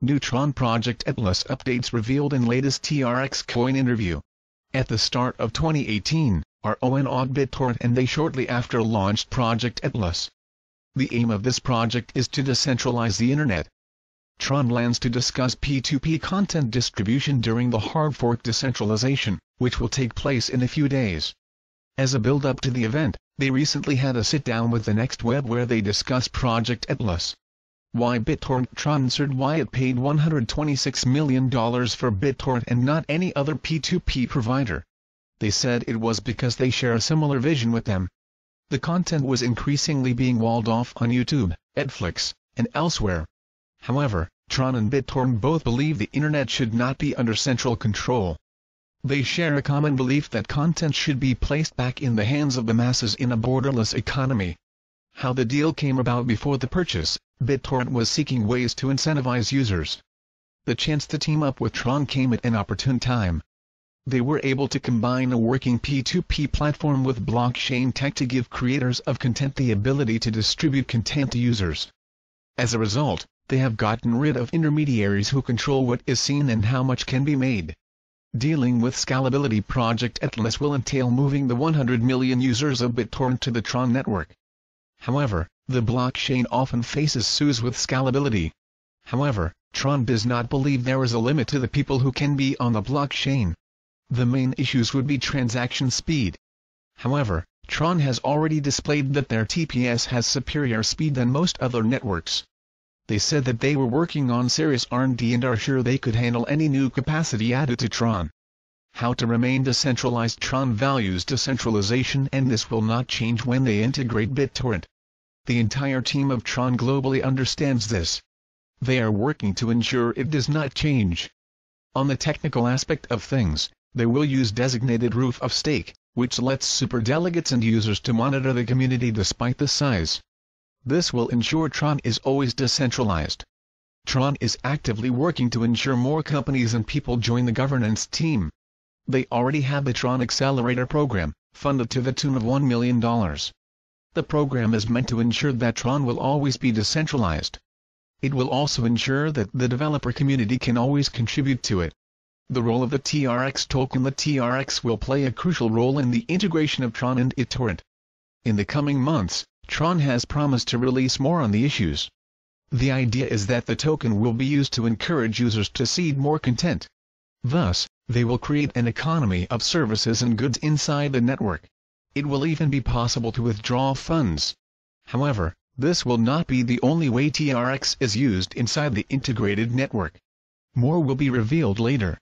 Neutron Project Atlas updates revealed in latest TRX coin interview. At the start of 2018, RON Orbit Torrent and they shortly after launched Project Atlas. The aim of this project is to decentralize the Internet, Tron lands to discuss P2P content distribution during the hard fork decentralization, which will take place in a few days. As a build-up to the event, they recently had a sit-down with the Next Web where they discussed Project Atlas. Why BitTorrent Tronsered why it paid $126 million for BitTorrent and not any other P2P provider. They said it was because they share a similar vision with them. The content was increasingly being walled off on YouTube, Netflix, and elsewhere. However, Tron and BitTorrent both believe the internet should not be under central control. They share a common belief that content should be placed back in the hands of the masses in a borderless economy. How the deal came about before the purchase, BitTorrent was seeking ways to incentivize users. The chance to team up with Tron came at an opportune time. They were able to combine a working P2P platform with blockchain tech to give creators of content the ability to distribute content to users. As a result, they have gotten rid of intermediaries who control what is seen and how much can be made. Dealing with scalability Project Atlas will entail moving the 100 million users of BitTorrent to the Tron network. However, the blockchain often faces sues with scalability. However, Tron does not believe there is a limit to the people who can be on the blockchain. The main issues would be transaction speed. However, Tron has already displayed that their TPS has superior speed than most other networks. They said that they were working on serious R&D and are sure they could handle any new capacity added to Tron. How to remain decentralized Tron values decentralization and this will not change when they integrate BitTorrent. The entire team of Tron globally understands this. They are working to ensure it does not change. On the technical aspect of things, they will use designated roof of stake, which lets superdelegates and users to monitor the community despite the size. This will ensure Tron is always decentralized. Tron is actively working to ensure more companies and people join the governance team. They already have the Tron Accelerator program, funded to the tune of $1 million. The program is meant to ensure that Tron will always be decentralized. It will also ensure that the developer community can always contribute to it. The role of the TRX token The TRX will play a crucial role in the integration of Tron and Etorrent. In the coming months, Tron has promised to release more on the issues. The idea is that the token will be used to encourage users to seed more content. Thus, they will create an economy of services and goods inside the network. It will even be possible to withdraw funds. However, this will not be the only way TRX is used inside the integrated network. More will be revealed later.